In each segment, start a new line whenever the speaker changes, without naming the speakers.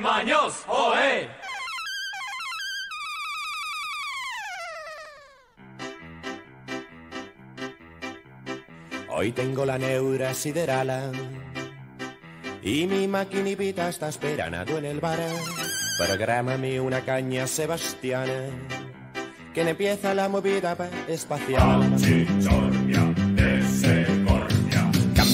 Maños, oe.
Hoy tengo
la neura siderala y mi maquinita está esperando en el bar. Programame una caña sebastiana que empieza la movida espacial. Ah,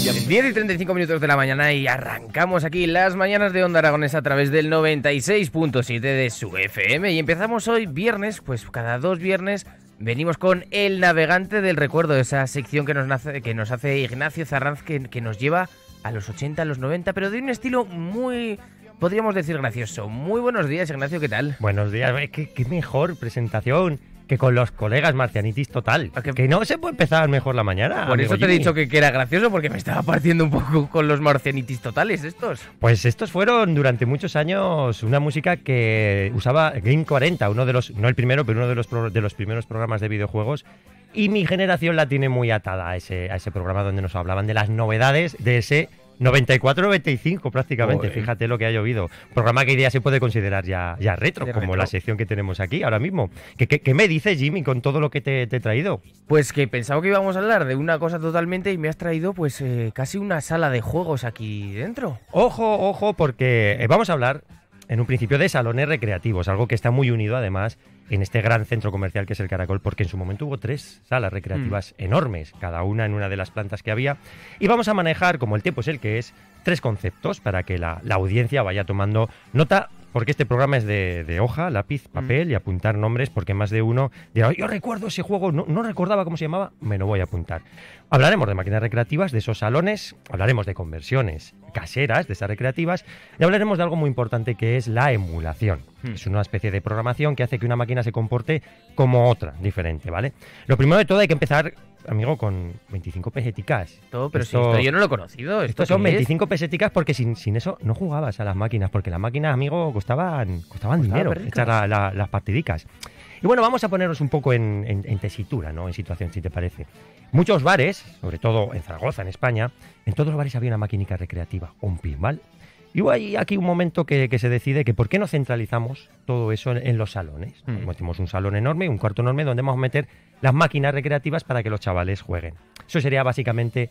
10 y 35 minutos de la mañana y arrancamos aquí las mañanas de Onda Aragones a través del 96.7 de su FM. Y empezamos hoy viernes, pues cada dos viernes venimos con El Navegante del Recuerdo, esa sección que nos, que nos hace Ignacio Zarranz que, que nos lleva a los 80, a los 90, pero de un estilo muy podríamos
decir gracioso. Muy buenos días, Ignacio, ¿qué tal? Buenos días, qué, qué mejor presentación que con los colegas marcianitis total. Ah, que, no se puede empezar mejor la mañana. Por eso te he dicho que, era gracioso porque me estaba partiendo un poco con los marcianitis totales estos. Pues estos fueron durante muchos años una música que usaba Game 40, uno de los, no el primero, pero uno de los, de los primeros programas de videojuegos. Y mi generación la tiene muy atada a ese, a ese programa donde nos hablaban de las novedades de ese 94-95 prácticamente, fíjate lo que ha llovido. Programa que ya se puede considerar ya, ya retro, como la sección que tenemos aquí ahora mismo. ¿Qué, me dices, Jimmy, con todo lo que te, he traído? Pues que pensaba que íbamos a hablar de una cosa totalmente y me has traído
pues eh, casi una sala de juegos aquí dentro.
Ojo, ojo, porque eh, vamos a hablar en un principio de salones recreativos, algo que está muy unido además en este gran centro comercial que es el Caracol, porque en su momento hubo tres salas recreativas mm. enormes, cada una en una de las plantas que había. Y vamos a manejar, como el tiempo es el que es, tres conceptos para que la, la audiencia vaya tomando nota porque este programa es de, hoja, lápiz, mm. papel y apuntar nombres, porque más de uno dirá, yo recuerdo ese juego, no, recordaba cómo se llamaba, me lo voy a apuntar. Hablaremos de máquinas recreativas, de esos salones, hablaremos de conversiones caseras, de esas recreativas, y hablaremos de algo muy importante que es la emulación. Hmm. Es una especie de programación que hace que una máquina se comporte como otra, diferente, ¿vale? Lo primero de todo hay que empezar amigo, con 25 peseticas. Todo, pero yo no lo he conocido. estos son 25 peseticas porque sin, eso no jugabas a las máquinas, porque las máquinas, amigo, costaban, costaban dinero echar las partidicas. Y bueno, vamos a ponernos un poco en, tesitura, ¿no? En situación, si te parece. Muchos bares, sobre todo en Zaragoza, en España, en todos los bares había una máquina recreativa, un pinball y hay aquí un momento que, se decide que por qué no centralizamos todo eso en, los salones. Mm. un salón enorme, un cuarto enorme, donde vamos a meter las máquinas recreativas para que los chavales jueguen. Eso sería básicamente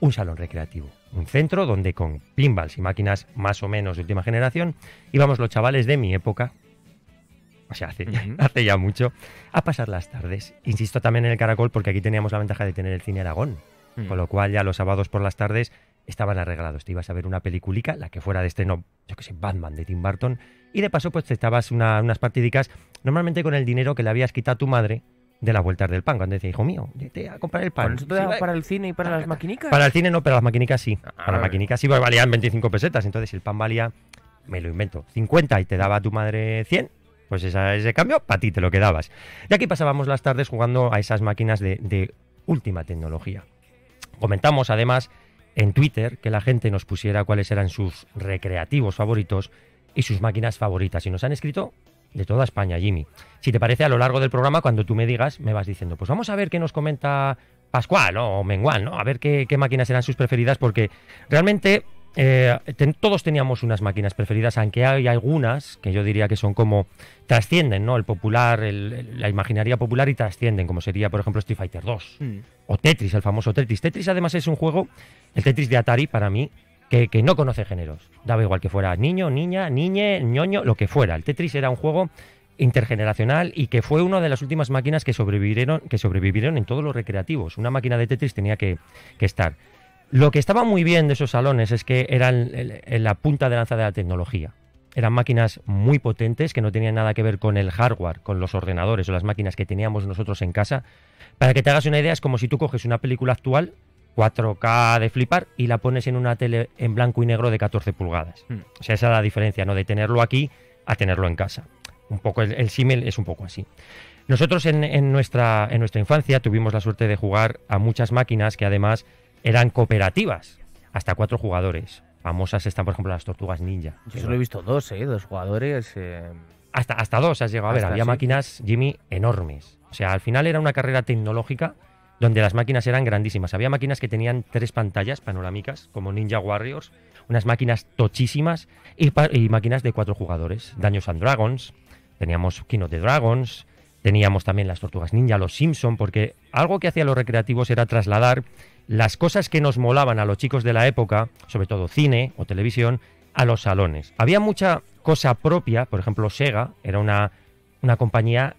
un salón recreativo, un centro donde con pinballs y máquinas más o menos de última generación íbamos los chavales de mi época, o sea, hace, ya mucho, a pasar las tardes. Insisto también en el caracol porque aquí teníamos la ventaja de tener el cine Aragón, mm. con lo cual ya los sábados por las tardes estaban arreglados. Te ibas a ver una peliculica, la que fuera de estreno, yo que sé, Batman de Tim Burton, y de paso pues te estabas unas partidicas, normalmente con el dinero que le habías quitado a tu madre de las vueltas del pan, cuando decía, hijo mío,
te a comprar el pan. para el cine y para las maquinicas? Para el
cine no, pero las maquinicas sí. para las maquinicas sí ah, pues, valían 25 pesetas, entonces si el pan valía, me lo invento, 50 y te daba a tu madre 100, pues ese cambio para ti te lo quedabas. Y aquí pasábamos las tardes jugando a esas máquinas de última tecnología. Comentamos además en Twitter que la gente nos pusiera cuáles eran sus recreativos favoritos y sus máquinas favoritas. Y nos han escrito de toda España, Jimmy. Si te parece, a lo largo del programa, cuando tú me digas, me vas diciendo, pues vamos a ver qué nos comenta Pascual o Mengual, ¿no? A ver qué, qué máquinas eran sus preferidas, porque realmente eh, todos teníamos unas máquinas preferidas, aunque hay algunas que yo diría que son como trascienden, ¿no? El popular, la imaginaría popular y trascienden, como sería, por ejemplo, Street Fighter 2 mm. o Tetris, el famoso Tetris. Tetris además es un juego, el Tetris de Atari para mí, que, no conoce géneros. Daba igual que fuera niño, niña, niñe, ñoño, lo que fuera. El Tetris era un juego intergeneracional y que fue una de las últimas máquinas que sobrevivieron, que sobrevivieron en todos los recreativos. Una máquina de Tetris tenía que estar. Lo que estaba muy bien de esos salones es que eran la punta de lanza de la tecnología. Eran máquinas muy potentes que no tenían nada que ver con el hardware, con los ordenadores o las máquinas que teníamos nosotros en casa. Para que te hagas una idea, es como si tú coges una película actual, 4K de flipar, y la pones en una tele en blanco y negro de 14 pulgadas. Hmm. O sea, esa es la diferencia, ¿no? De tenerlo aquí a tenerlo en casa. Un poco el, símil es un poco así. Nosotros en nuestra infancia tuvimos la suerte de jugar a muchas máquinas que además eran cooperativas, hasta cuatro jugadores. Famosas están, por ejemplo, las tortugas ninja. Yo solo he visto dos,
¿eh? Dos jugadores. Eh. Hasta, hasta dos has llegado a ver. Había
máquinas, Jimmy, enormes. O sea, al final era una carrera tecnológica donde las máquinas eran grandísimas. Había máquinas que tenían tres pantallas panorámicas, como Ninja Warriors, unas máquinas tochísimas y, y máquinas de cuatro jugadores. Daños and Dragons, teníamos Kino de Dragons, Teníamos también las tortugas ninja, los Simpson, porque algo que hacían los recreativos era trasladar las cosas que nos molaban a los chicos de la época, sobre todo cine o televisión, a los salones. Había mucha cosa propia, por ejemplo, Sega era una, una compañía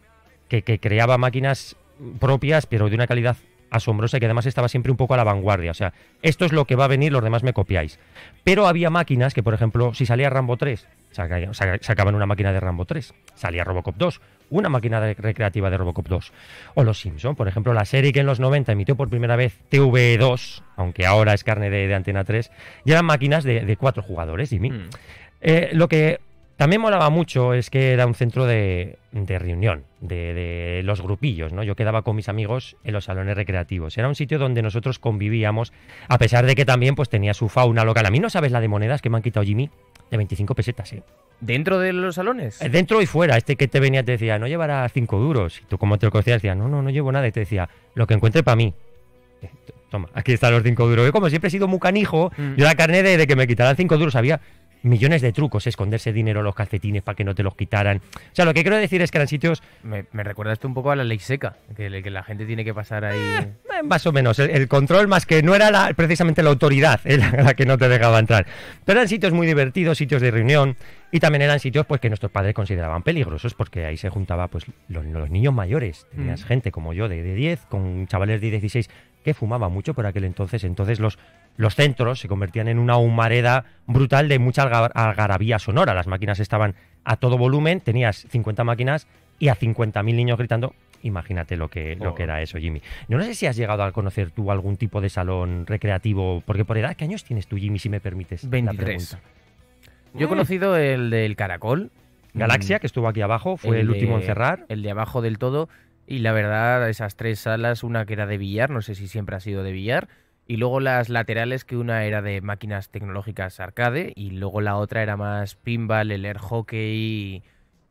que, que creaba máquinas propias, pero de una calidad asombrosa y que además estaba siempre un poco a la vanguardia. O sea, esto es lo que va a venir, los demás me copiáis. Pero había máquinas que, por ejemplo, si salía Rambo 3, sacaban una máquina de Rambo 3, salía Robocop 2 una máquina recreativa de Robocop 2. O Los Simpson, por ejemplo, la serie que en los 90 emitió por primera vez TV2, aunque ahora es carne de, Antena 3, ya eran máquinas de, cuatro jugadores, y mí mm. eh, lo que también molaba mucho, es que era un centro de, reunión, de, los grupillos, ¿no? Yo quedaba con mis amigos en los salones recreativos. Era un sitio donde nosotros convivíamos, a pesar de que también pues, tenía su fauna local. A mí no sabes la de monedas que me han quitado Jimmy, de 25 pesetas, ¿eh?
¿Dentro de los salones? Eh,
dentro y fuera. Este que te venía te decía, no llevará cinco duros. Y tú, como te lo conocías, decía, no, no, no llevo nada. Y te decía, lo que encuentre para mí. Eh, toma, aquí están los cinco duros. como siempre he sido muy canijo, mm. yo la carne de, que me quitaran cinco duros había millones de trucos, esconderse dinero en los calcetines para que no te los quitaran. O sea, lo que quiero decir es que eran sitios... Me, recuerdas tú un poco a la ley seca,
que, la gente tiene que pasar ahí... Eh,
eh, más o menos, el, control más que no era precisamente la autoridad la, que no te dejaba entrar. Pero eran sitios muy divertidos, sitios de reunión, y también eran sitios pues, que nuestros padres consideraban peligrosos, porque ahí se juntaba pues, los, niños mayores. Tenías mm. gente como yo de, de 10, con chavales de 16, que fumaba mucho por aquel entonces. Entonces los los centros se convertían en una humareda brutal de mucha algarabía sonora. Las máquinas estaban a todo volumen, tenías 50 máquinas y a 50.000 niños gritando. Imagínate lo que, lo que era eso, Jimmy. no sé si has llegado a conocer tú algún tipo de salón recreativo, porque por edad, ¿qué años tienes tú, Jimmy, si me permites? 23. Yo he eh. conocido el del
Caracol. Galaxia, mm. que estuvo aquí abajo, fue el, último en cerrar. El de abajo del todo. Y la verdad, esas tres salas, una que era de billar, no sé si siempre ha sido de billar, y luego las laterales, que una era de máquinas tecnológicas arcade y luego la otra era más pinball, el air hockey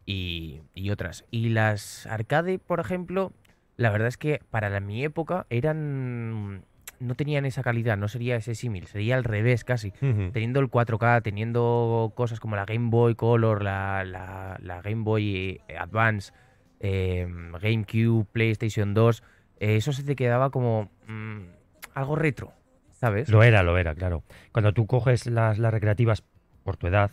y, y otras. Y las arcade, por ejemplo, la verdad es que para mi época eran no tenían esa calidad, no sería ese símil, sería al revés casi. Teniendo el 4K, teniendo cosas como la Game Boy Color, la, la, Game Boy eh, Advance, eh, GameCube,
PlayStation 2, eh, eso se te quedaba como... Mm, algo retro, ¿sabes? Lo era, lo era, claro. Cuando tú coges las, recreativas por tu edad,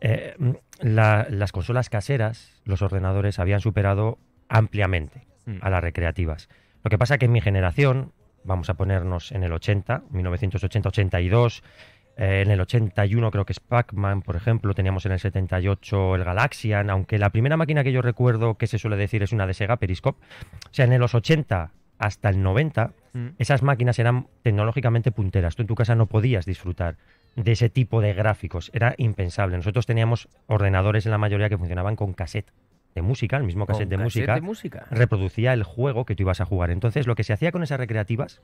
eh, las consolas caseras, los ordenadores habían superado ampliamente mm. a las recreativas. Lo que pasa que en mi generación, vamos a ponernos en el 80, 1980, 82, en el 81 creo que es Pac-Man, por ejemplo, teníamos en el 78 el Galaxian, aunque la primera máquina que yo recuerdo que se suele decir es una de Sega Periscope. O sea, en los 80 hasta el 90, mm. esas máquinas eran tecnológicamente punteras. Tú en tu casa no podías disfrutar de ese tipo de gráficos. Era impensable. Nosotros teníamos ordenadores en la mayoría que funcionaban con cassette de música, el mismo cassette, de, música, música, reproducía el juego que tú ibas a jugar. Entonces, lo que se hacía con esas recreativas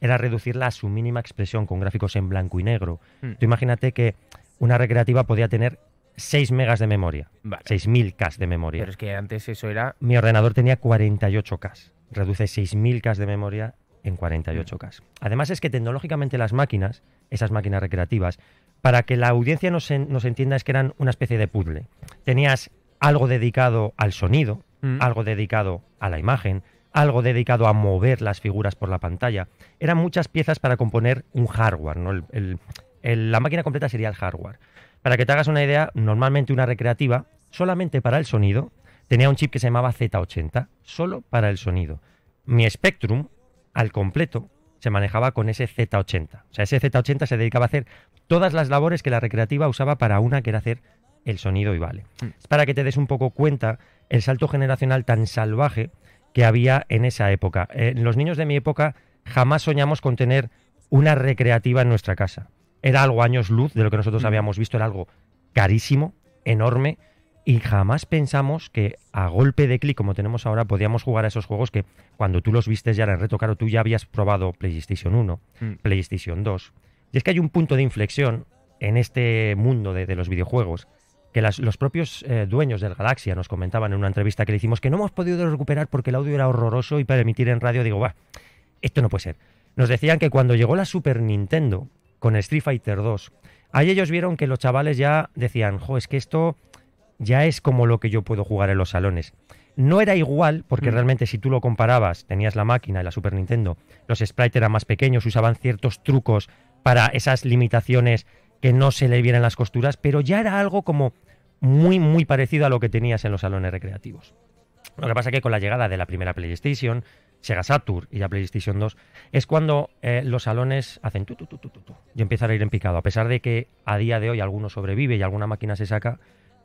era reducirla a su mínima expresión con gráficos en blanco y negro. Mm. Tú imagínate que una recreativa podía tener 6 megas de memoria, 6000 cas de memoria. Pero es que antes eso era... Mi ordenador tenía 48K reduce 6.000 Ks de memoria en 48 K. Además es que tecnológicamente las máquinas, esas máquinas recreativas, para que la audiencia nos, nos entienda es que eran una especie de puzzle. Tenías algo dedicado al sonido, mm. algo dedicado a la imagen, algo dedicado a mover las figuras por la pantalla. Eran muchas piezas para componer un hardware, la máquina completa sería el hardware. Para que te hagas una idea, normalmente una recreativa, solamente para el sonido, tenía un chip que se llamaba Z80, solo para el sonido. Mi Spectrum, al completo, se manejaba con ese Z80. O sea, ese Z80 se dedicaba a hacer todas las labores que la recreativa usaba para una, que era hacer el sonido y vale. Es mm. para que te des un poco cuenta el salto generacional tan salvaje que había en esa época. Eh, los niños de mi época jamás soñamos con tener una recreativa en nuestra casa. Era algo años luz de lo que nosotros mm. habíamos visto, era algo carísimo, enorme, y jamás pensamos que a golpe de clic, como tenemos ahora, podíamos jugar a esos juegos que cuando tú los vistes ya en el reto caro, tú ya habías probado PlayStation 1, mm. PlayStation 2. Y es que hay un punto de inflexión en este mundo de, los videojuegos que los propios eh, dueños del Galaxia nos comentaban en una entrevista que le hicimos que no hemos podido recuperar porque el audio era horroroso y para emitir en radio digo, va, esto no puede ser. Nos decían que cuando llegó la Super Nintendo con Street Fighter 2, ahí ellos vieron que los chavales ya decían, jo, es que esto ya es como lo que yo puedo jugar en los salones. No era igual, porque mm. realmente si tú lo comparabas, tenías la máquina y la Super Nintendo, los sprites eran más pequeños, usaban ciertos trucos para esas limitaciones que no se le vieran las costuras, pero ya era algo como muy, muy parecido a lo que tenías en los salones recreativos. Lo que pasa es que con la llegada de la primera PlayStation, Sega Saturn y la PlayStation 2, es cuando eh, los salones hacen tu, tu, tu, tu, tu, y empiezan a ir en picado. A pesar de que a día de hoy alguno sobrevive y alguna máquina se saca,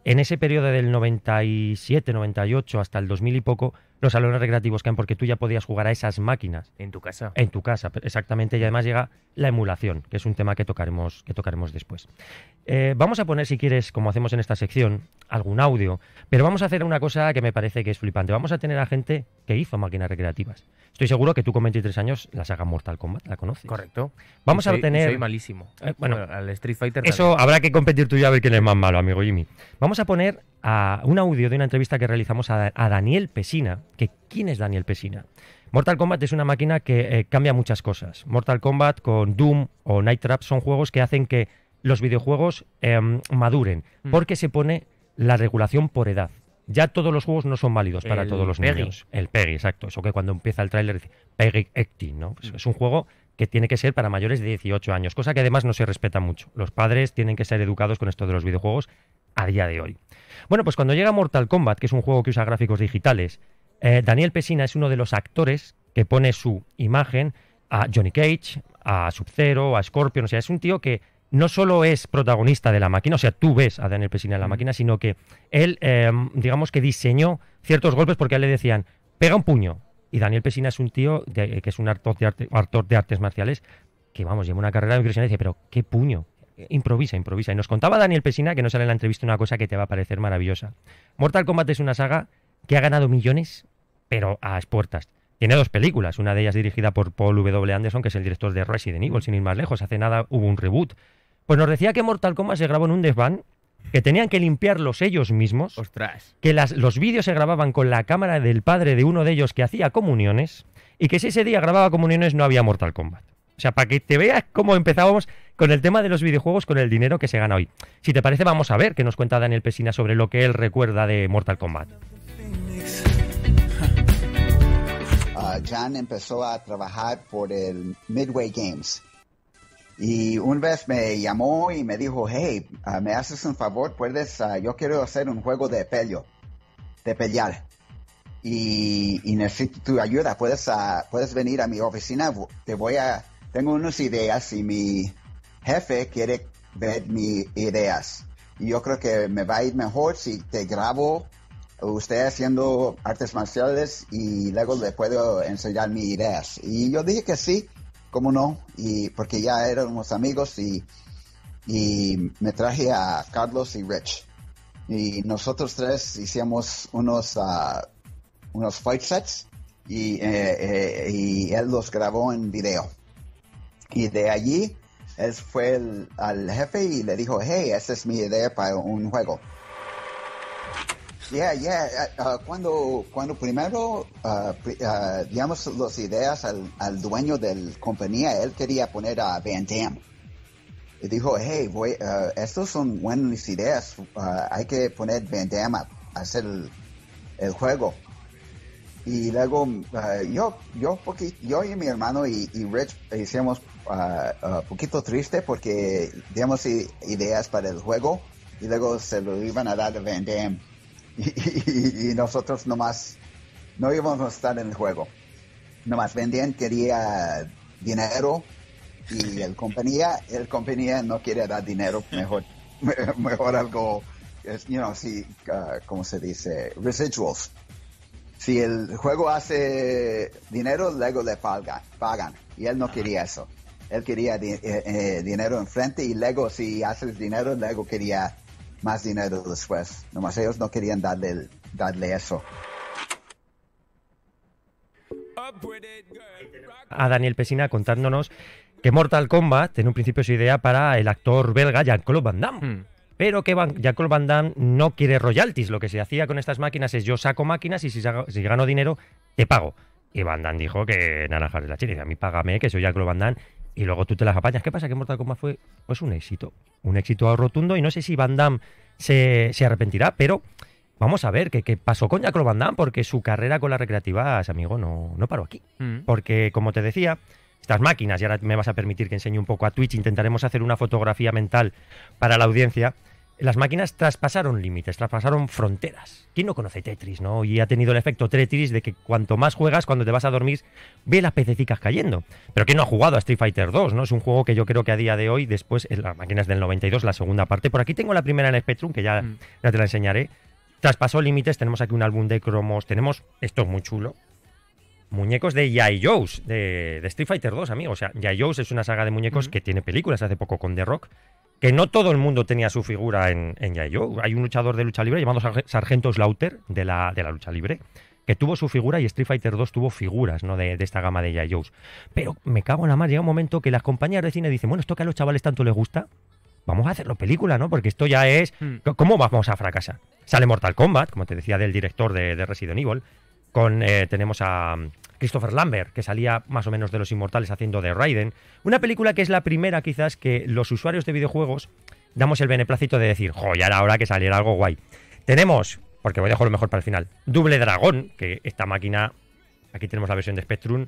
en ese periodo del 97, 98 hasta el 2000 y poco, los salones recreativos que porque tú ya podías jugar a esas máquinas. En tu casa. En tu casa, exactamente. Y además llega la emulación, que es un tema que tocaremos, que tocaremos después. Eh, vamos a poner, si quieres, como hacemos en esta sección, algún audio, pero vamos a hacer una cosa que me parece que es flipante. Vamos a tener a gente que hizo máquinas recreativas. Estoy seguro que tú con 23 años la saga Mortal Kombat la conoces. Correcto. Vamos a tener... Soy
malísimo. Eh, bueno, al Street Fighter. Eso
habrá que competir tú ya a ver quién es más malo, amigo Jimmy. Vamos a poner a un audio de una entrevista que realizamos a, Daniel Pesina. Que, ¿Quién es Daniel Pesina? Mortal Kombat es una máquina que eh, cambia muchas cosas. Mortal Kombat con Doom o Night Trap son juegos que hacen que los videojuegos em, maduren, mm. porque se pone la regulación por edad. Ya todos los juegos no son válidos para todos los niños. El Peggy, exacto. Eso que cuando empieza el tráiler dice Peggy Acting, ¿no? Pues mm. Es un juego que tiene que ser para mayores de 18 años, cosa que además no se respeta mucho. Los padres tienen que ser educados con esto de los videojuegos a día de hoy. Bueno, pues cuando llega Mortal Kombat, que es un juego que usa gráficos digitales, eh, Daniel Pesina es uno de los actores que pone su imagen a Johnny Cage, a Sub-Zero, a Scorpion, o sea, es un tío que no solo es protagonista de la máquina, o sea, tú ves a Daniel Pesina en la máquina, sino que él, eh, digamos que diseñó ciertos golpes porque a él le decían, pega un puño, y Daniel Pesina es un tío eh, que es un artor de, artes marciales que, vamos, lleva una carrera impresionante. Dice, pero qué puño, improvisa, improvisa. Y nos contaba Daniel Pesina, que no sale en la entrevista, una cosa que te va a parecer maravillosa. Mortal Kombat es una saga que ha ganado millones, pero a expuertas. Tiene dos películas, una de ellas dirigida por Paul W. Anderson, que es el director de Resident Evil, sin ir más lejos. Hace nada hubo un reboot. Pues nos decía que Mortal Kombat se grabó en un desván que tenían que limpiarlos ellos mismos, Ostras. que los vídeos se grababan con la cámara del padre de uno de ellos que hacía comuniones, y que si ese día grababa comuniones no había Mortal Kombat. O sea, para que te veas cómo empezábamos con el tema de los videojuegos, con el dinero que se gana hoy. Si te parece, vamos a ver qué nos cuenta Daniel Pesina sobre lo que él recuerda de Mortal Kombat.
Ah, Jan empezó a trabajar por el Midway Games y un vez me llamó y me dijo, hey, ah, ¿me haces un favor? Puedes, ah, yo quiero hacer un juego de pello, de pelear. Y, necesito tu ayuda. Puedes, ah, puedes venir a mi oficina. Te voy a, tengo unas ideas y mi jefe quiere ver mis ideas. Y yo creo que me va a ir mejor si te grabo usted haciendo artes marciales y luego le puedo enseñar mis ideas. Y yo dije que sí cómo no, y porque ya éramos amigos y, y me traje a Carlos y Rich. Y nosotros tres hicimos unos, ah, unos fight sets eh, eh, y, él los grabó en video. Y de allí él fue al jefe y le dijo, hey, esta es mi idea para un juego. Yeah, yeah. Uh, uh, cuando, cuando primero, uh, uh, digamos, las ideas al, dueño de la compañía, él quería poner a Van Damme. Y dijo, hey, voy, estos son buenas ideas, hay que poner Van Damme a hacer el, juego. Y luego yo, yo, yo y mi hermano y, Rich hicimos un poquito triste porque, digamos, ideas para el juego y luego se lo iban a dar a Van Damme y, nosotros nomás no íbamos a estar en el juego. Nomás vendían, quería dinero y el compañía, el compañía no quiere dar dinero, mejor, mejor algo, you know, si, uh, ah, se dice? Residuals. Si el juego hace dinero, luego le pagan, pagan. Y él no quería eso. Él quería eh, eh, dinero enfrente y luego si haces dinero, luego quería más dinero después. Nomás ellos no querían darle, darle eso.
A Daniel Pesina contándonos que Mortal Kombat en un principio su idea para el actor belga Jean-Claude Van Damme. Hmm. Pero que Jean-Claude Van Damme no quiere royalties. Lo que se hacía con estas máquinas es yo saco máquinas y si, gano dinero, te pago. Y Van Damme dijo que naranjas de la China. a mí págame, que soy Jean-Claude Van Damme y luego tú te las apañas. ¿Qué pasa? Que Mortal Kombat fue pues, un éxito. Un éxito rotundo. Y no sé si Van Damme se, arrepentirá, pero vamos a ver qué, qué pasó con Jacob Van Damme, porque su carrera con la recreativa, amigo, no, no paró aquí. Mm. Porque, como te decía, estas máquinas, y ahora me vas a permitir que enseñe un poco a Twitch, intentaremos hacer una fotografía mental para la audiencia las máquinas traspasaron límites, traspasaron fronteras. ¿Quién no conoce Tetris, no? Y ha tenido el efecto Tetris de que cuanto más juegas, cuando te vas a dormir, ve las pececicas cayendo. Pero ¿quién no ha jugado a Street Fighter 2, no? Es un juego que yo creo que a día de hoy, después, en las máquinas del 92, la segunda parte. Por aquí tengo la primera en Spectrum, que mm. ya, te la enseñaré. Traspasó límites, tenemos aquí un álbum de cromos, tenemos, esto es muy chulo, muñecos de yai de, de Street Fighter 2, amigo. O sea, Joe's es una saga de muñecos mm. que tiene películas hace poco con The Rock que no todo el mundo tenía su figura en, en Yayo. Hay un luchador de lucha libre llamado Sargento Slaughter de la, de la lucha libre que tuvo su figura y Street Fighter 2 tuvo figuras ¿no? de, esta gama de Yayos. Pero me cago en la mar, llega un momento que las compañías de cine dicen, bueno, esto que a los chavales tanto les gusta, vamos a hacerlo película, ¿no? Porque esto ya es... Hmm. ¿Cómo vamos a fracasar? Sale Mortal Kombat, como te decía del director de, Resident Evil, con, eh, tenemos a, Christopher Lambert, que salía más o menos de Los Inmortales haciendo The Raiden. Una película que es la primera quizás que los usuarios de videojuegos damos el beneplácito de decir, jo, ya era hora que saliera algo guay. Tenemos, porque voy a dejar lo mejor para el final, Double Dragón, que esta máquina, aquí tenemos la versión de Spectrum,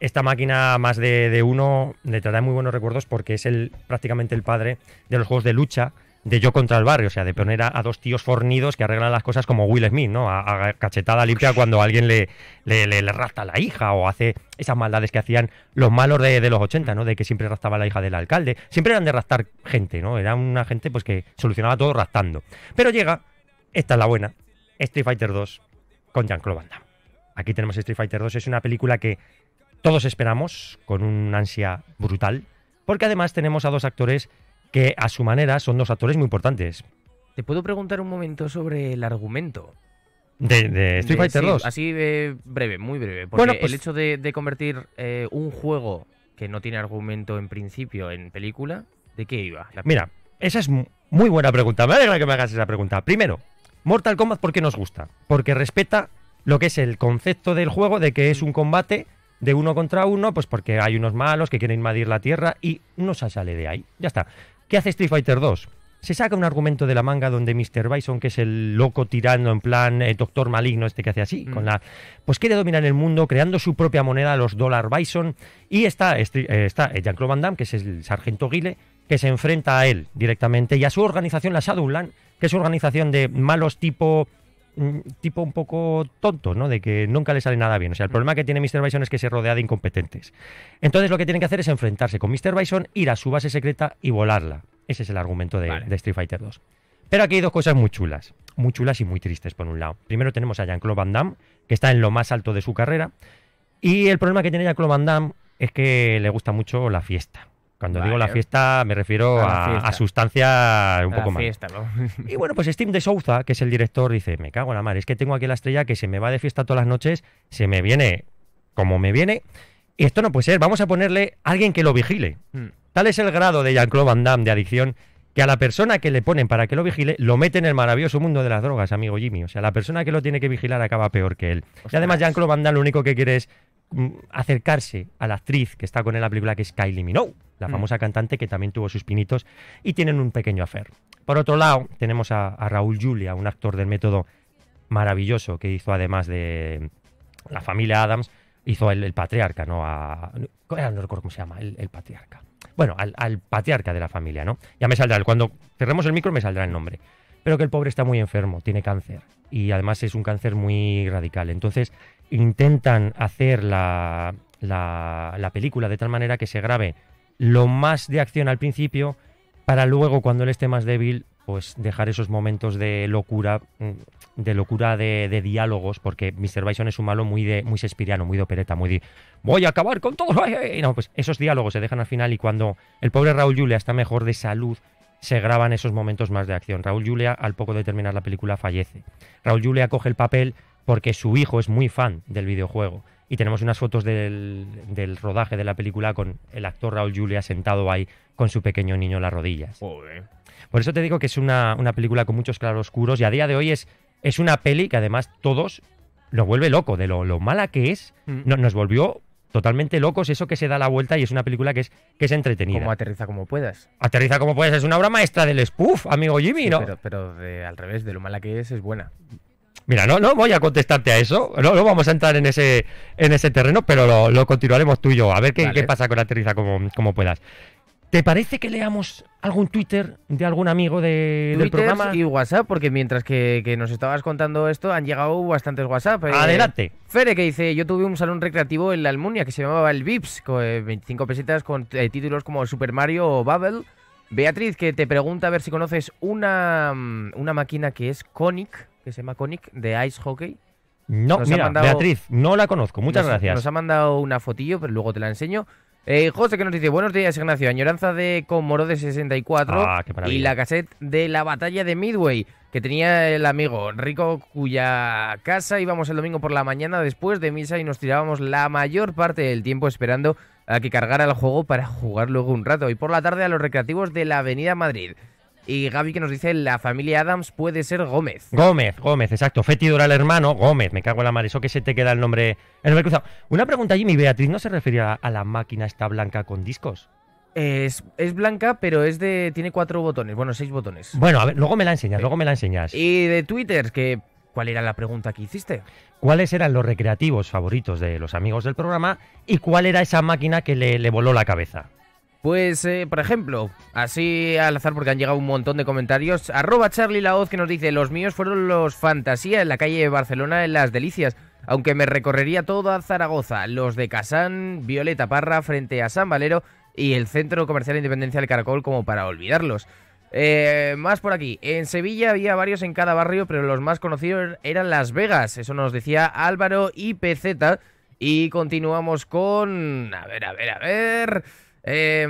esta máquina más de, de uno le trae muy buenos recuerdos porque es el, prácticamente el padre de los juegos de lucha de yo contra el barrio, o sea, de poner a, dos tíos fornidos que arreglan las cosas como Will Smith, ¿no? A, cachetada limpia cuando alguien le, le, a la hija o hace esas maldades que hacían los malos de, de, los 80, ¿no? De que siempre rastaba la hija del alcalde. Siempre eran de rastar gente, ¿no? Era una gente pues que solucionaba todo rastando. Pero llega, esta es la buena, Street Fighter 2 con Jean-Claude Aquí tenemos Street Fighter 2, es una película que todos esperamos con un ansia brutal, porque además tenemos a dos actores que a su manera son dos actores muy importantes.
¿Te puedo preguntar un momento sobre el argumento?
De,
Street Fighter 2. Así de breve, muy breve. Porque bueno, pues el hecho de, convertir eh, un juego que no tiene argumento en principio en película, ¿de qué iba? Mira,
esa es muy buena pregunta. Me alegra que me hagas esa pregunta. Primero, Mortal Kombat, ¿por qué nos gusta? Porque respeta lo que es el concepto del juego de que es un combate de uno contra uno, pues porque hay unos malos que quieren invadir la Tierra y no se sale de ahí. Ya está. ¿Qué hace Street Fighter 2? Se saca un argumento de la manga donde Mr. Bison, que es el loco tirando en plan eh, doctor maligno, este que hace así, mm. con la. Pues quiere dominar el mundo creando su propia moneda, los dólar Bison. Y está, eh, está eh, Jean-Claude Van Damme, que es el sargento Guile, que se enfrenta a él directamente y a su organización, la Shadowland, que es su organización de malos tipo tipo un poco tonto, ¿no? De que nunca le sale nada bien. O sea, el problema que tiene Mr. Bison es que se rodea de incompetentes. Entonces lo que tienen que hacer es enfrentarse con Mr. Bison, ir a su base secreta y volarla. Ese es el argumento de, Street Fighter 2. Pero aquí hay dos cosas muy chulas, muy chulas y muy tristes por un lado. Primero tenemos a Jean-Claude Van Damme, que está en lo más alto de su carrera. Y el problema que tiene Jean-Claude Van Damme es que le gusta mucho la fiesta. Cuando digo la fiesta me refiero a, sustancia un poco más. y bueno, pues Steve de Souza, que es el director, dice, me cago en la madre, es que tengo aquí la estrella que se me va de fiesta todas las noches, se me viene como me viene, y esto no puede ser, vamos a ponerle a alguien que lo vigile. Mm. Tal es el grado de Jean-Claude Van Damme de adicción que a la persona que le ponen para que lo vigile lo mete en el maravilloso mundo de las drogas, amigo Jimmy. O sea, la persona que lo tiene que vigilar acaba peor que él. Y además Jean-Claude Van Damme lo único que quiere es Mm, acercarse a la actriz que está con el en la película, que es Kylie Minogue, la mm. famosa cantante que también tuvo sus pinitos, y tienen un pequeño afer. Por otro lado, tenemos a, Raúl Julia, un actor del método maravilloso que hizo además de la familia Adams, hizo el, patriarca, ¿no? no recuerdo cómo se llama, el, patriarca. Bueno, al, al, patriarca de la familia, ¿no? Ya me saldrá, cuando cerremos el micro me saldrá el nombre. Pero que el pobre está muy enfermo, tiene cáncer. Y además es un cáncer muy radical. Entonces, intentan hacer la, película de tal manera que se grabe lo más de acción al principio para luego cuando él esté más débil pues dejar esos momentos de locura, mm, de locura de, diálogos, porque Mr. Bison es un malo muy de muy espiriano muy de opereta, muy de voy a acabar con todo. Y no, pues esos diálogos se dejan al final y cuando el pobre Raúl Julia está mejor de salud, se graban esos momentos más de acción. Raúl Julia, al poco de terminar la película, fallece. Raúl Julia coge el papel porque su hijo es muy fan del videojuego. Y tenemos unas fotos del, rodaje de la película con el actor Raúl Julia sentado ahí con su pequeño niño en las rodillas. Por eso te digo que es una, película con muchos claroscuros y a día de hoy es, es una peli que además todos lo vuelve loco de lo, mala que es. Mm. nos volvió totalmente locos eso que se da la vuelta y es una película que es, que es entretenida. Como aterriza como puedas. Aterriza como puedas, es una obra maestra del spoof, amigo Jimmy, ¿no?
Pero, al revés, de lo mala que es, es buena.
Mira, no, no voy a contestarte a eso, no, vamos a entrar en ese, en ese terreno, pero lo, continuaremos tú y yo, a ver qué, qué pasa con Aterriza como, como puedas. ¿Te parece que leamos algún Twitter de algún amigo del programa? y WhatsApp, porque mientras que,
nos estabas contando esto, han llegado bastantes WhatsApp. Eh. ¡Adelante! Fere, que dice, yo tuve un salón recreativo en la Almunia que se llamaba el Vips, con 25 eh, pesetas con eh, títulos como Super Mario o Bubble. Beatriz, que te pregunta a ver si conoces una, mm, una máquina que es Conic, que se llama Conic, de Ice Hockey. No, mira, Beatriz, no la conozco. Muchas gracias. Nos ha mandado una fotillo, pero luego te la enseño. Eh, José que nos dice, buenos días Ignacio, añoranza de Comoro de 64 ah, y la cassette de la batalla de Midway que tenía el amigo Rico cuya casa íbamos el domingo por la mañana después de misa y nos tirábamos la mayor parte del tiempo esperando a que cargara el juego para jugar luego un rato y por la tarde a los recreativos de la Avenida Madrid. Y Gaby que nos dice, la familia Adams puede ser Gómez.
Gómez, Gómez, exacto. Fetidora el hermano, Gómez, me cago en la mar, eso que se te queda el nombre, cruzado. Una pregunta, Jimmy, Beatriz no se refería a la máquina esta blanca con discos.
Es, blanca, pero es de. tiene
cuatro botones. Bueno, seis botones. Bueno, a ver, luego me la enseñas, luego me la enseñas. Y de Twitter, que. ¿Cuál era la pregunta que hiciste? ¿Cuáles eran los recreativos favoritos de los amigos del programa? ¿Y cuál era esa máquina que le, le voló la cabeza?
Pues, eh, por ejemplo, así al azar porque han llegado un montón de comentarios. Arroba Charlie Laoz que nos dice, los míos fueron los Fantasía en la calle de Barcelona en Las Delicias, aunque me recorrería toda Zaragoza, los de Casán, Violeta Parra frente a San Valero y el Centro Comercial Independencia del Caracol como para olvidarlos. Eh, más por aquí. En Sevilla había varios en cada barrio, pero los más conocidos eran Las Vegas. Eso nos decía Álvaro y PZ. Y continuamos con... A ver, a ver, a ver. Eh,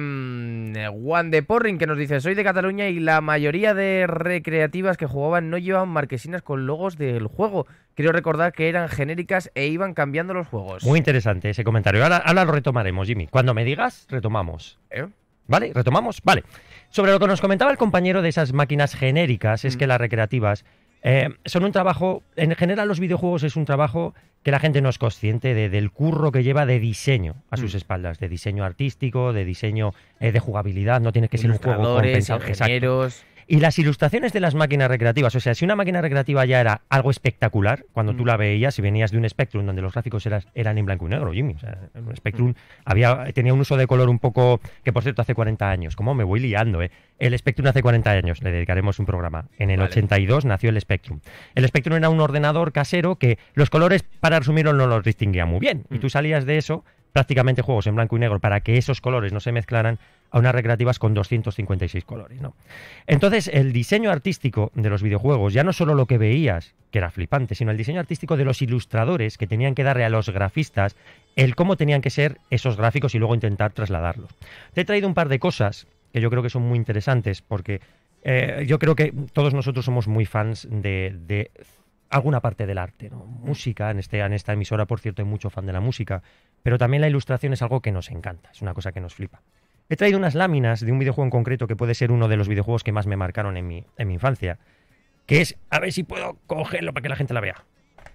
Juan de Porrin que nos dice, soy de Cataluña y la mayoría de recreativas que jugaban no llevaban marquesinas con logos del juego. Quiero recordar que eran genéricas e iban cambiando los juegos. Muy
interesante ese comentario. Ahora, lo retomaremos, Jimmy. Cuando me digas, retomamos. ¿Eh? ¿Vale? ¿Retomamos? Vale. Sobre lo que nos comentaba el compañero de esas máquinas genéricas, es mm. que las recreativas eh, son un trabajo, en general los videojuegos es un trabajo que la gente no es consciente del curro que lleva de diseño a sus mm. espaldas, de diseño artístico, de diseño eh, de jugabilidad, no tiene que ser un juego Ingenieros. Y las ilustraciones de las máquinas recreativas, o sea, si una máquina recreativa ya era algo espectacular, cuando tú mm. la veías y venías de un Spectrum donde los gráficos eran, en blanco y negro, Jimmy, o un Spectrum mm. había, tenía un uso de color un poco, que por cierto hace 40 años, ¿cómo me voy liando, eh? El Spectrum hace 40 años, le dedicaremos un programa. En el 82 nació el Spectrum. El Spectrum era un ordenador casero que los colores, para resumirlo, no los distinguía muy bien. Y mm. tú salías de eso prácticamente juegos en blanco y negro para que esos colores no se mezclaran a unas recreativas con 256 colores. ¿no? Entonces, el diseño artístico de los videojuegos, ya no solo lo que veías, que era flipante, sino el diseño artístico de los ilustradores que tenían que darle a los grafistas el cómo tenían que ser esos gráficos y luego intentar trasladarlos. Te he traído un par de cosas que yo creo que son muy interesantes porque eh, yo creo que todos nosotros somos muy fans de, alguna parte del arte, ¿no? Música, en, este, en esta emisora, por cierto, hay mucho fan de la música, pero también la ilustración es algo que nos encanta, es una cosa que nos flipa. He traído unas láminas de un videojuego en concreto que puede ser uno de los videojuegos que más me marcaron en mi, infancia. Que es, a ver si puedo cogerlo para que la gente la vea.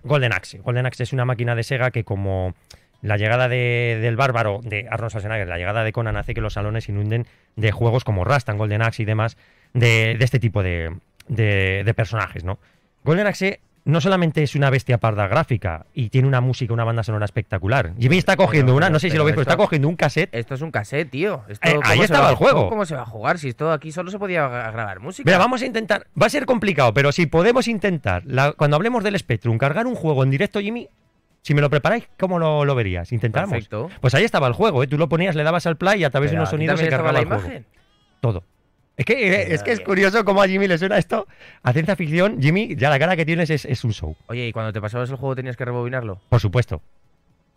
Golden Axe. Golden Axe es una máquina de Sega que como la llegada del bárbaro de Arnold Schwarzenegger, la llegada de Conan hace que los salones inunden de juegos como Rastan, Golden Axe y demás, de, este tipo de, de personajes, ¿no? Golden Axe no solamente es una bestia parda gráfica y tiene una música, una banda sonora espectacular. Jimmy está cogiendo una, no sé si lo veis, pero está cogiendo un cassette. Esto es un cassette, tío. Eh, ahí estaba el juego. ¿cómo,
se va a jugar si esto aquí solo se podía grabar música? Mira, vamos a
intentar, va a ser complicado, pero si podemos intentar, cuando hablemos del Spectrum, cargar un juego en directo, Jimmy, si me lo preparáis, ¿cómo lo, verías? Intentamos. Pues ahí estaba el juego, ¿eh? tú lo ponías, le dabas al play y a través de unos sonidos se cargaba la imagen? juego. Todo. Eh, es que, es curioso cómo a Jimmy le suena esto. A ciencia ficción, Jimmy, ya la cara que tienes es, un show. Oye, ¿y cuando te pasabas el juego tenías que rebobinarlo? Por supuesto.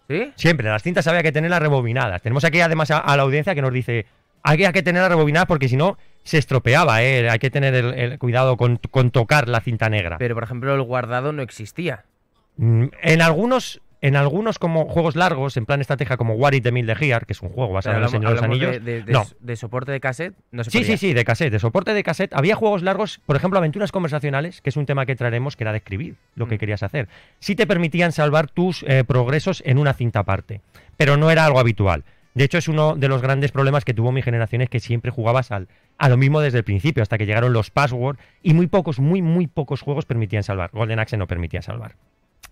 ¿Sí? Siempre, las cintas había que tenerlas rebobinadas. Tenemos aquí además a, la audiencia que nos dice, hay que tenerlas rebobinadas porque si no se estropeaba, ¿eh? hay que tener el, cuidado con, tocar la cinta negra. Pero por ejemplo el guardado no existía. Mm, en algunos en algunos como juegos largos, en plan estrategia como War It the Mill de Gear, que es un juego basado en el Señor de los Anillos. De, no.
de, soporte de cassette, no Sí,
sí, sí, de cassette, de soporte de cassette. Había juegos largos, por ejemplo, aventuras conversacionales, que es un tema que traeremos, que era describir lo que mm. querías hacer. Sí te permitían salvar tus eh, progresos en una cinta aparte, pero no era algo habitual. De hecho, es uno de los grandes problemas que tuvo mi generación, es que siempre jugabas al, a lo mismo desde el principio, hasta que llegaron los passwords, y muy pocos, muy, muy pocos juegos permitían salvar. Golden Axe no permitía salvar.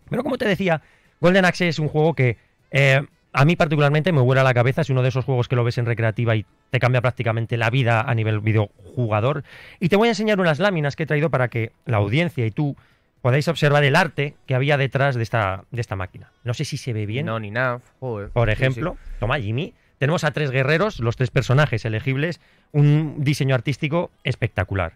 Pero como te decía, Golden Axe es un juego que eh, a mí particularmente me vuela la cabeza, es uno de esos juegos que lo ves en recreativa y te cambia prácticamente la vida a nivel videojugador. Y te voy a enseñar unas láminas que he traído para que la audiencia y tú podáis observar el arte que había detrás de esta, de esta máquina. No sé si se ve bien. No, ni nada. Por ejemplo, toma Jimmy. Tenemos a tres guerreros, los tres personajes elegibles, un diseño artístico espectacular.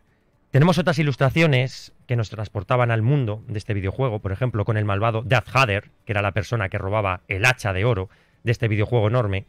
Tenemos otras ilustraciones que nos transportaban al mundo de este videojuego, por ejemplo, con el malvado Death Hader, que era la persona que robaba el hacha de oro de este videojuego enorme.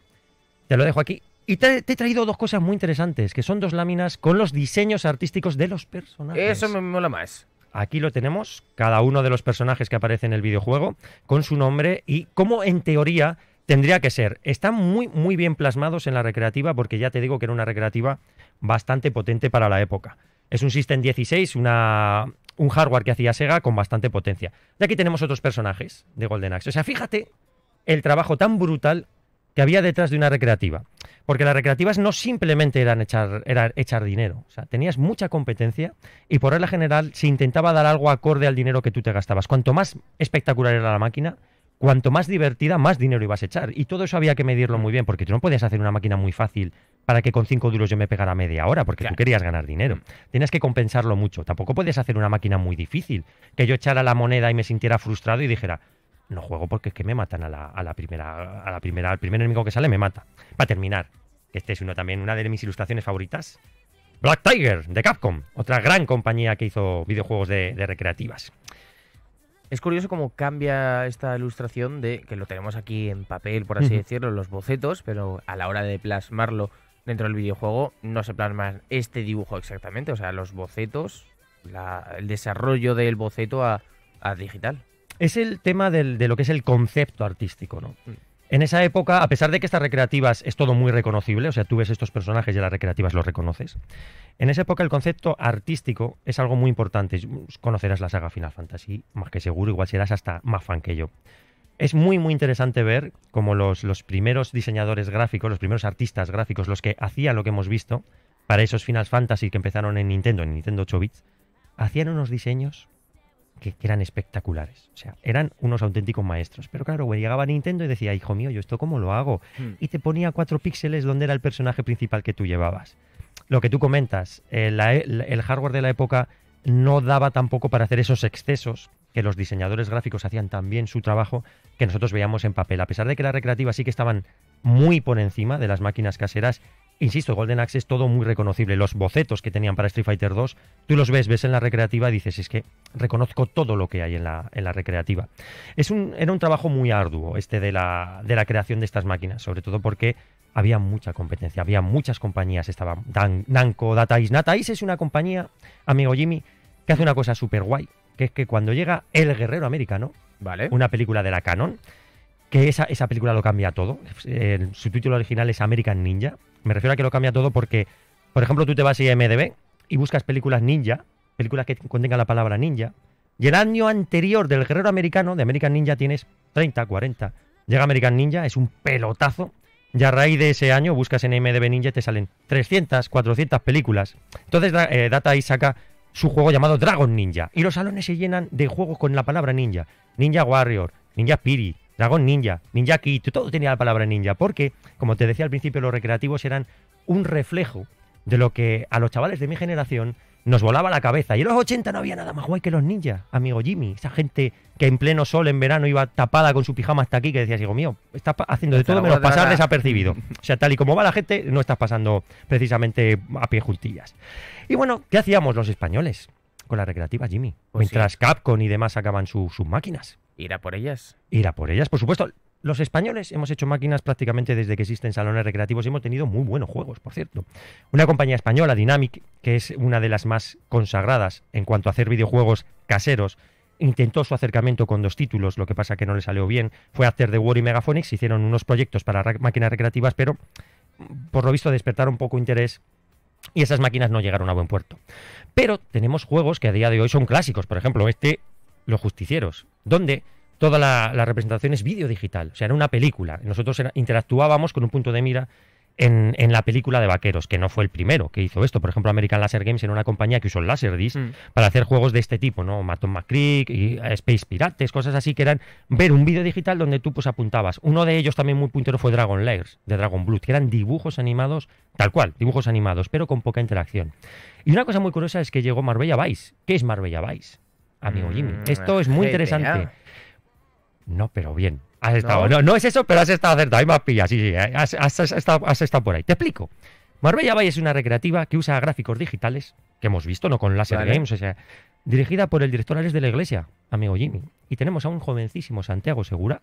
Te lo dejo aquí. Y te, he traído dos cosas muy interesantes, que son dos láminas con los diseños artísticos de los personajes. Eso me mola más. Aquí lo tenemos, cada uno de los personajes que aparece en el videojuego, con su nombre y cómo en teoría tendría que ser. Están muy, muy bien plasmados en la recreativa, porque ya te digo que era una recreativa bastante potente para la época. Es un System 16, un hardware que hacía Sega con bastante potencia. De aquí tenemos otros personajes de Golden Axe. O sea, fíjate el trabajo tan brutal que había detrás de una recreativa. Porque las recreativas no simplemente eran echar, era echar dinero. O sea, tenías mucha competencia y por regla general se intentaba dar algo acorde al dinero que tú te gastabas. Cuanto más espectacular era la máquina, cuanto más divertida, más dinero ibas a echar. Y todo eso había que medirlo muy bien, porque tú no podías hacer una máquina muy fácil para que con 5 duros yo me pegara media hora, porque tú querías ganar dinero. Mm. Tienes que compensarlo mucho. Tampoco puedes hacer una máquina muy difícil, que yo echara la moneda y me sintiera frustrado y dijera, no juego porque es que me matan a la, a la primera, a la primera, al primer enemigo que sale me mata. Para terminar, este es uno también, una de mis ilustraciones favoritas. Black Tiger, de Capcom, otra gran compañía que hizo videojuegos de, recreativas.
Es curioso cómo cambia esta ilustración de que lo tenemos aquí en papel, por así decirlo, los bocetos, pero a la hora de plasmarlo dentro del videojuego no se plasma este dibujo exactamente, o sea, los bocetos, el desarrollo del boceto
a, digital. Es el tema de lo que es el concepto artístico, ¿no? En esa época, a pesar de que estas recreativas es todo muy reconocible, o sea, tú ves estos personajes y las recreativas los reconoces, en esa época el concepto artístico es algo muy importante. Conocerás la saga Final Fantasy, más que seguro, igual serás hasta más fan que yo es muy, muy interesante ver cómo los, los primeros diseñadores gráficos, los primeros artistas gráficos, los que hacían lo que hemos visto para esos Final Fantasy que empezaron en Nintendo, en Nintendo 8 bits, hacían unos diseños que, eran espectaculares. O sea, eran unos auténticos maestros. Pero claro, llegaba Nintendo y decía, hijo mío, ¿yo esto cómo lo hago? Hmm. Y te ponía cuatro píxeles donde era el personaje principal que tú llevabas. Lo que tú comentas, eh, e, el hardware de la época no daba tampoco para hacer esos excesos que los diseñadores gráficos hacían también su trabajo que nosotros veíamos en papel. A pesar de que la recreativa sí que estaban muy por encima de las máquinas caseras, insisto, Golden Axe es todo muy reconocible. Los bocetos que tenían para Street Fighter 2, tú los ves, ves en la recreativa y dices, es que reconozco todo lo que hay en la, en la recreativa. Es un, era un trabajo muy arduo este de la, de la creación de estas máquinas, sobre todo porque había mucha competencia, había muchas compañías. Estaba Dan, Nanco, Datais. Natais es una compañía, amigo Jimmy, que hace una cosa súper guay, que es que cuando llega El Guerrero Americano, vale. una película de la Canon, que esa, esa película lo cambia todo. su título original es American Ninja. Me refiero a que lo cambia todo porque, por ejemplo, tú te vas a IMDB y buscas películas ninja, películas que contengan la palabra ninja, y el año anterior del Guerrero Americano, de American Ninja, tienes 30, 40. Llega American Ninja, es un pelotazo. Y a raíz de ese año buscas en MDB Ninja y te salen 300, 400 películas. Entonces eh, Data ahí saca su juego llamado Dragon Ninja. Y los salones se llenan de juegos con la palabra ninja. Ninja Warrior, Ninja Spirit, Dragon Ninja, Ninja Kid, todo tenía la palabra ninja. Porque, como te decía al principio, los recreativos eran un reflejo de lo que a los chavales de mi generación nos volaba la cabeza. Y en los 80 no había nada más guay que los ninjas, amigo Jimmy. Esa gente que en pleno sol, en verano, iba tapada con su pijama hasta aquí, que decías, hijo mío, estás haciendo de todo menos pasar desapercibido. O sea, tal y como va la gente, no estás pasando precisamente a pie juntillas. Y bueno, ¿qué hacíamos los españoles con la recreativa, Jimmy? Pues Mientras Capcom y demás sacaban sus máquinas.
Ir a por ellas.
Ir a por ellas, por supuesto. Los españoles hemos hecho máquinas prácticamente desde que existen salones recreativos y hemos tenido muy buenos juegos, por cierto. Una compañía española, Dynamic, que es una de las más consagradas en cuanto a hacer videojuegos caseros, intentó su acercamiento con dos títulos, lo que pasa que no le salió bien. Fue After the War y Megaphonics, hicieron unos proyectos para máquinas recreativas, pero mm, por lo visto despertaron poco interés y esas máquinas no llegaron a buen puerto. Pero tenemos juegos que a día de hoy son clásicos, por ejemplo, este Los Justicieros, donde toda la, representación es vídeo digital, o sea, era una película. Nosotros interactuábamos con un punto de mira en, la película de Vaqueros, que no fue el primero que hizo esto. Por ejemplo, American Laser Games era una compañía que usó el Laserdisc mm. para hacer juegos de este tipo, ¿no? Maton McCrick, y eh, Space Pirates, cosas así que eran ver un vídeo digital donde tú pues apuntabas. Uno de ellos también muy puntero fue Dragon Layers, de Dragon Blood, que eran dibujos animados, tal cual, dibujos animados, pero con poca interacción. Y una cosa muy curiosa es que llegó Marbella Vice. ¿Qué es Marbella Vice? Amigo mm, Jimmy, esto es muy interesante. No, pero bien. no. es eso, pero has estado acertado. Hay más pillas, sí, sí. Eh. Has, estado, por ahí. Te explico. Marbella Bay es una recreativa que usa gráficos digitales, que hemos visto, ¿no? Con Laser Games, o sea, dirigida por el director Ares de la Iglesia, amigo Jimmy. Y tenemos a un jovencísimo Santiago Segura,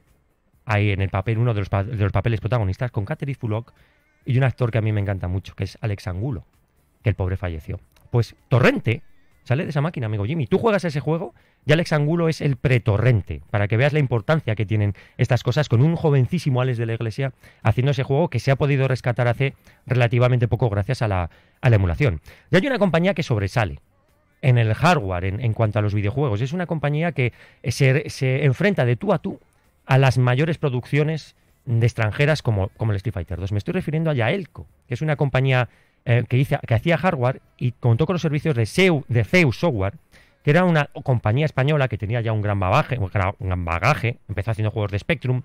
ahí en el papel, uno de los, de los papeles protagonistas, con Catherine Fulok y un actor que a mí me encanta mucho, que es Alex Angulo, que el pobre falleció. Pues Torrente sale de esa máquina, amigo Jimmy. Tú juegas ese juego y Alex Angulo es el pretorrente, para que veas la importancia que tienen estas cosas, con un jovencísimo Alex de la Iglesia haciendo ese juego que se ha podido rescatar hace relativamente poco gracias a la, a la emulación. Y hay una compañía que sobresale en el hardware en, cuanto a los videojuegos. Es una compañía que se, enfrenta de tú a tú a las mayores producciones de extranjeras como, como el Street Fighter 2. Me estoy refiriendo a Yaelco, que es una compañía eh, que, que hacía hardware y contó con los servicios de, Seu, de Zeus Software que era una compañía española que tenía ya un gran bagaje, un bagaje empezó haciendo juegos de Spectrum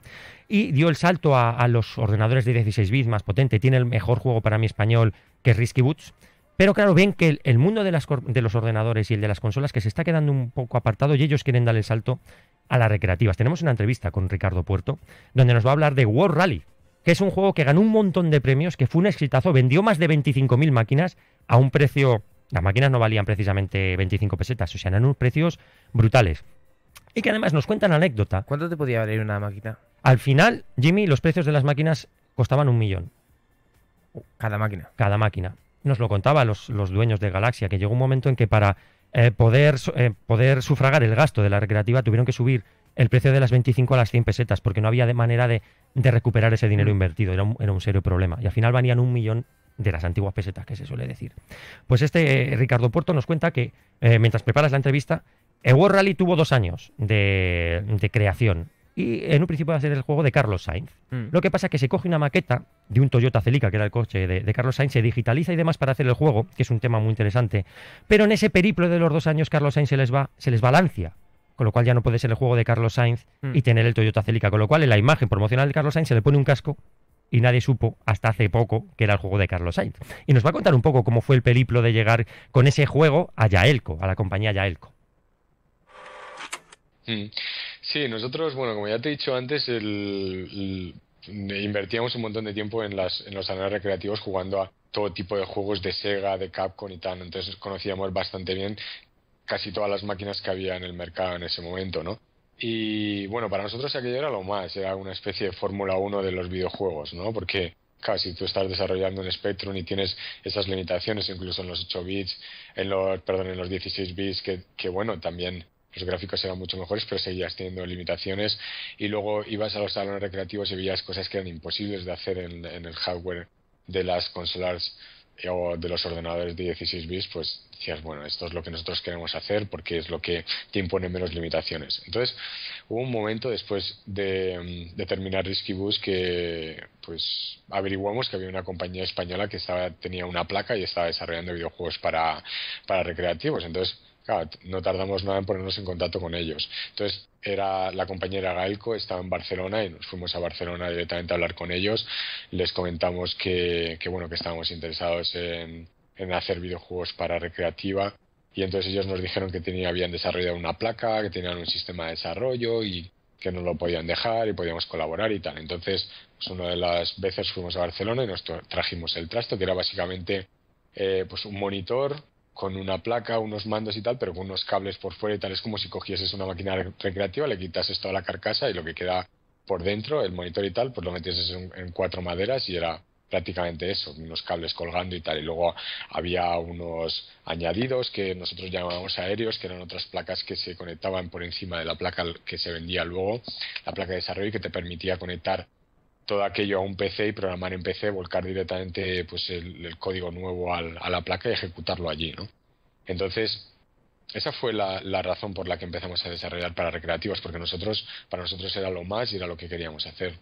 y dio el salto a, los ordenadores de 16 bits más potente. Tiene el mejor juego para mí español que es Risky Boots. Pero claro, ven que el, mundo de, de los ordenadores y el de las consolas que se está quedando un poco apartado y ellos quieren dar el salto a las recreativas. Tenemos una entrevista con Ricardo Puerto donde nos va a hablar de World Rally, que es un juego que ganó un montón de premios, que fue un exitazo, vendió más de 25.000 máquinas a un precio las máquinas no valían precisamente 25 pesetas, o sea, eran unos precios brutales. Y que además nos cuentan anécdota. ¿Cuánto te podía valer una máquina? Al final, Jimmy, los precios de las máquinas costaban un millón. Cada máquina. Cada máquina. Nos lo contaban los, dueños de Galaxia, que llegó un momento en que para eh, eh, poder, sufragar el gasto de la recreativa tuvieron que subir el precio de las 25 a las 100 pesetas, porque no había manera de, recuperar ese dinero mm. invertido. Era un, era un, serio problema. Y al final valían un millón de las antiguas pesetas que se suele decir. Pues este eh, Ricardo Puerto nos cuenta que eh, mientras preparas la entrevista, el World Rally tuvo dos años de, de creación y en un principio va a ser el juego de Carlos Sainz. Mm. Lo que pasa es que se coge una maqueta de un Toyota Celica, que era el coche de, Carlos Sainz, se digitaliza y demás para hacer el juego, que es un tema muy interesante. Pero en ese periplo de los dos años, Carlos Sainz se les va, se les balancia. Con lo cual ya no puede ser el juego de Carlos Sainz mm. y tener el Toyota Celica. Con lo cual en la imagen promocional de Carlos Sainz se le pone un casco y nadie supo hasta hace poco que era el juego de Carlos Sainz. Y nos va a contar un poco cómo fue el periplo de llegar con ese juego a Yaelco, a la compañía Yaelco.
Mm. Sí, nosotros, bueno, como ya te he dicho antes, invertíamos un montón de tiempo en, las, en los salones recreativos jugando a todo tipo de juegos de Sega, de Capcom y tal. Entonces conocíamos bastante bien casi todas las máquinas que había en el mercado en ese momento, ¿no? Y bueno, para nosotros aquello era lo más, era una especie de Fórmula 1 de los videojuegos, ¿no? Porque casi tú estás desarrollando un Spectrum y tienes esas limitaciones incluso en los 8 bits, en los, perdón, en los 16 bits, que, que bueno, también los gráficos eran mucho mejores, pero seguías teniendo limitaciones y luego ibas a los salones recreativos y veías cosas que eran imposibles de hacer en, en el hardware de las consolas o de los ordenadores de 16 bits, pues decías, bueno, esto es lo que nosotros queremos hacer porque es lo que te impone menos limitaciones. Entonces, hubo un momento después de, mm, terminar Risky Bus que pues averiguamos que había una compañía española que estaba, tenía una placa y estaba desarrollando videojuegos para, para recreativos. Entonces, no tardamos nada en ponernos en contacto con ellos. Entonces, era la compañera Galco estaba en Barcelona y nos fuimos a Barcelona directamente a hablar con ellos. Les comentamos que, bueno, que estábamos interesados en, hacer videojuegos para recreativa y entonces ellos nos dijeron que tenía, habían desarrollado una placa, que tenían un sistema de desarrollo y que no lo podían dejar y podíamos colaborar y tal. Entonces, pues, una de las veces fuimos a Barcelona y nos trajimos el trasto, que era básicamente eh, pues un monitor con una placa, unos mandos y tal, pero con unos cables por fuera y tal. Es como si cogieses una máquina recreativa, le quitases toda la carcasa y lo que queda por dentro, el monitor y tal, pues lo metieses en, en cuatro maderas y era prácticamente eso, unos cables colgando y tal. Y luego había unos añadidos que nosotros llamábamos aéreos, que eran otras placas que se conectaban por encima de la placa que se vendía luego, la placa de desarrollo, y que te permitía conectar todo aquello a un PC y programar en PC, volcar directamente pues el, código nuevo a la placa y ejecutarlo allí, ¿no? Entonces, esa fue la, razón por la que empezamos a desarrollar para recreativos, porque nosotros, para nosotros era lo más y era lo que queríamos hacer.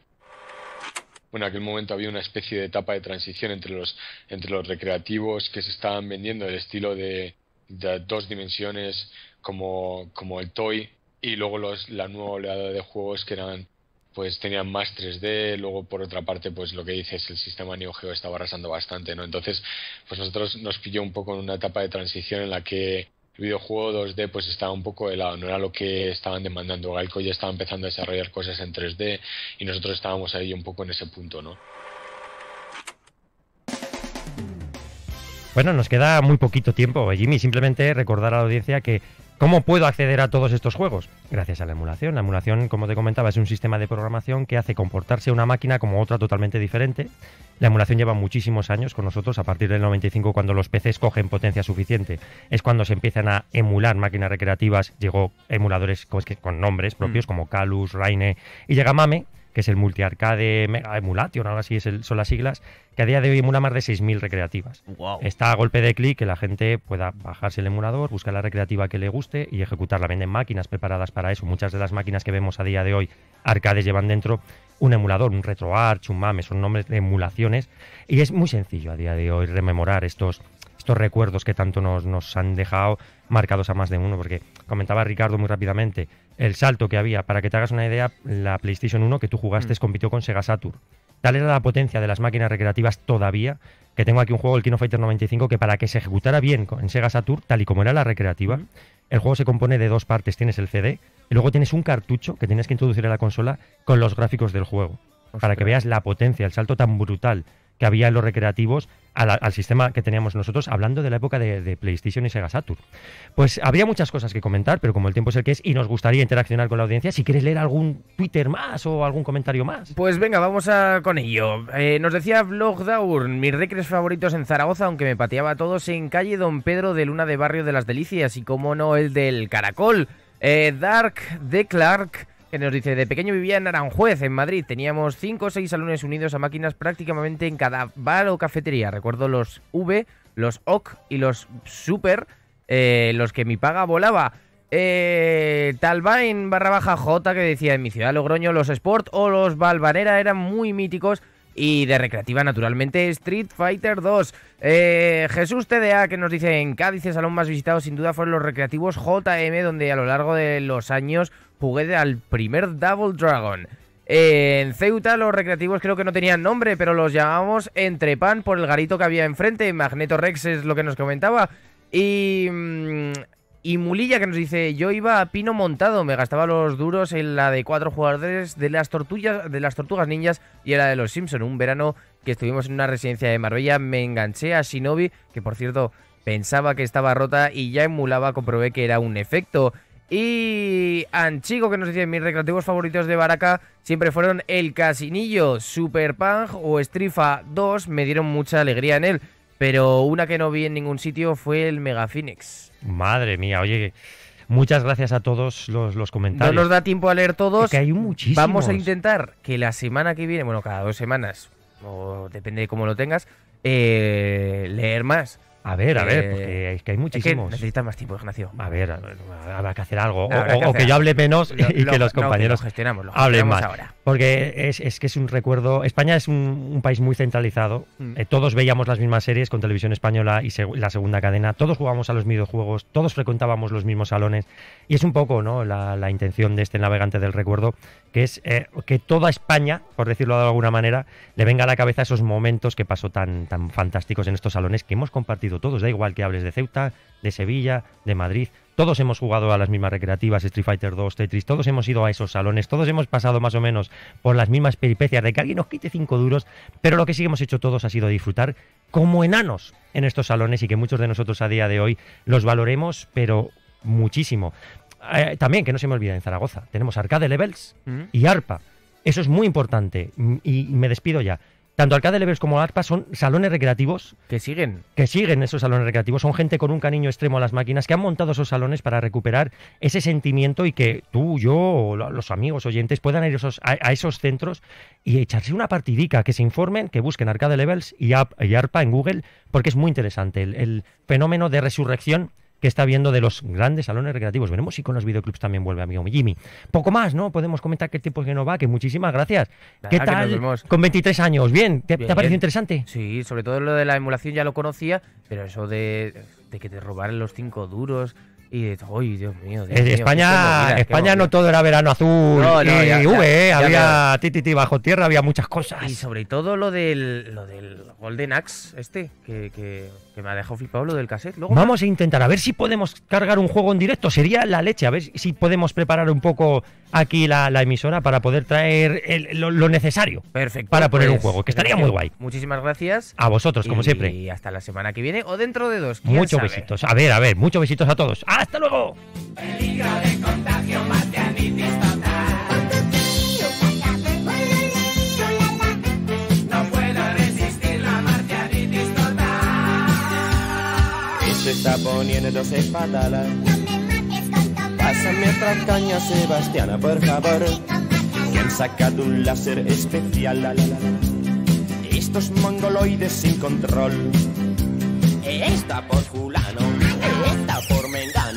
Bueno, en aquel momento había una especie de etapa de transición entre los, entre los recreativos que se estaban vendiendo el estilo de, de, dos dimensiones como, como el toy y luego los, la nueva oleada de juegos que eran pues tenían más 3D, luego por otra parte, pues lo que dices, el sistema Neo Geo estaba arrasando bastante, ¿no? Entonces, pues nosotros nos pilló un poco en una etapa de transición en la que el videojuego 2D pues estaba un poco helado, no era lo que estaban demandando. Galco ya estaba empezando a desarrollar cosas en 3D y nosotros estábamos ahí un poco en ese punto, ¿no?
Bueno, nos queda muy poquito tiempo, Jimmy. Simplemente recordar a la audiencia que ¿Cómo puedo acceder a todos estos juegos? Gracias a la emulación. La emulación, como te comentaba, es un sistema de programación que hace comportarse una máquina como otra totalmente diferente. La emulación lleva muchísimos años con nosotros, a partir del 95 cuando los PCs cogen potencia suficiente, es cuando se empiezan a emular máquinas recreativas, llegó emuladores con, nombres propios mm. como Calus, Raine y llega MAME que es el Multiarcade Mega Emulation, ahora sí es son las siglas, que a día de hoy emula más de 6.000 recreativas. Está a golpe de clic que la gente pueda bajarse el emulador, buscar la recreativa que le guste y ejecutarla. Venden máquinas preparadas para eso. Muchas de las máquinas que vemos a día de hoy, arcades, llevan dentro un emulador, un RetroArch, un MAME, son nombres de emulaciones. Y es muy sencillo a día de hoy rememorar estos, estos recuerdos que tanto nos, nos han dejado marcados a más de uno, porque comentaba Ricardo muy rápidamente, el salto que había. Para que te hagas una idea, la PlayStation 1 que tú jugaste mm. compitió con Sega Saturn. Tal era la potencia de las máquinas recreativas todavía, que tengo aquí un juego, el Kino Fighter 95, que para que se ejecutara bien en Sega Saturn, tal y como era la recreativa, mm. el juego se compone de dos partes. Tienes el CD y luego tienes un cartucho que tienes que introducir a la consola con los gráficos del juego. Para que veas la potencia, el salto tan brutal que había en los recreativos al, sistema que teníamos nosotros, hablando de la época de, PlayStation y Sega Saturn. Pues habría muchas cosas que comentar, pero como el tiempo es el que es y nos gustaría interaccionar con la audiencia, si quieres leer algún Twitter más o algún comentario más. Pues venga, vamos a,
con ello. Eh, nos decía Down, mis recres favoritos en Zaragoza, aunque me pateaba a todos en calle Don Pedro de Luna de Barrio de las Delicias y como no el del Caracol. Eh, Dark de Clark que nos dice, de pequeño vivía en Aranjuez, en Madrid. Teníamos cinco o seis salones unidos a máquinas prácticamente en cada bar o cafetería. Recuerdo los V, los OC y los Super, eh, los que mi paga volaba. Eh, en barra baja J que decía, en mi ciudad Logroño los Sport o los Valvanera eran muy míticos y de recreativa naturalmente Street Fighter 2. Eh, Jesús TDA que nos dice en Cádiz el salón más visitado sin duda fueron los recreativos JM donde a lo largo de los años jugué al primer Double Dragon. en Ceuta los recreativos creo que no tenían nombre, pero los llamábamos Entrepan por el garito que había enfrente. Magneto Rex es lo que nos comentaba. Y mm, y Mulilla que nos dice, yo iba a pino montado, me gastaba los duros en la de cuatro jugadores de las, tortugas, de las tortugas ninjas y en la de los Simpson. Un verano que estuvimos en una residencia de Marbella, me enganché a Shinobi, que por cierto pensaba que estaba rota y ya emulaba, comprobé que era un efecto. Y Anchigo que nos dice, mis recreativos favoritos de Baraka siempre fueron el Casinillo, Super Punk o Strifa 2, me dieron mucha alegría en él, pero una que no vi en ningún sitio fue el Mega Phoenix.
Madre mía, oye, muchas gracias a todos los, comentarios. No nos
da tiempo a leer todos. que hay muchísimos. Vamos a intentar que la semana que viene, bueno, cada dos semanas, o depende de cómo lo tengas, eh, leer más. A ver, a ver, porque que hay muchísimos. Es que necesitas más tiempo, Ignacio. A ver, habrá que hacer algo. o, que, yo hable menos y que los compañeros hablen más. Ahora. Porque
es, que es un recuerdo. España es un, país muy centralizado. Mm. Eh, todos veíamos las mismas series con televisión española y la segunda cadena. Todos jugábamos a los videojuegos, todos frecuentábamos los mismos salones. Y es un poco ¿no? la, intención de este navegante del recuerdo, que es eh, que toda España, por decirlo de alguna manera, le venga a la cabeza esos momentos que pasó tan, tan fantásticos en estos salones que hemos compartido todos, da igual que hables de Ceuta, de Sevilla, de Madrid, todos hemos jugado a las mismas recreativas, Street Fighter 2, Tetris, todos hemos ido a esos salones, todos hemos pasado más o menos por las mismas peripecias de que alguien nos quite cinco duros, pero lo que sí hemos hecho todos ha sido disfrutar como enanos en estos salones y que muchos de nosotros a día de hoy los valoremos, pero muchísimo. Eh, también, que no se me olvide, en Zaragoza tenemos Arcade Levels mm. y ARPA. Eso es muy importante mm, y me despido ya. Tanto Arcade Levels como ARPA son salones recreativos. Que siguen. Que siguen esos salones recreativos. Son gente con un cariño extremo a las máquinas que han montado esos salones para recuperar ese sentimiento y que tú, yo, o los amigos oyentes puedan ir a, esos centros y echarse una partidica, que se informen, que busquen Arcade Levels y, ARPA en Google, porque es muy interesante el fenómeno de resurrección que está viendo de los grandes salones recreativos. Veremos si con los videoclubs también vuelve amigo Jimmy. Poco más, ¿no? Podemos comentar qué tiempo que no va, que muchísimas gracias. ¿Qué tal? Con 23 años, ¿bien? ¿Te, bien, te ha parecido interesante? Sí,
sobre todo lo de la emulación ya lo conocía, pero eso de, que te robaran los cinco duros, y de, ¡ay, Dios mío! Eh, España, España no todo era
verano azul V, eh, había Titi tititi bajo tierra, había muchas cosas. Y sobre
todo lo del, del Golden Axe, este, que que me ha dejado flipado lo del cassette. Vamos
a intentar, a ver si podemos cargar un juego en directo. Sería la leche, a ver si podemos preparar un poco aquí la, emisora para poder traer lo, necesario
Perfecto, para poner un pues, juego, que estaría muy guay. Muchísimas gracias. A vosotros, como siempre. Y hasta la semana que viene o dentro de dos. Muchos besitos.
A ver, a ver, muchos besitos a todos.
¡Hasta luego!
está poniendo dos espatalas. No me Pásame otra caña, Sebastiana, por favor. Que han sacado un láser especial. Estos mongoloides sin control. Esta por fulano, esta por mengano.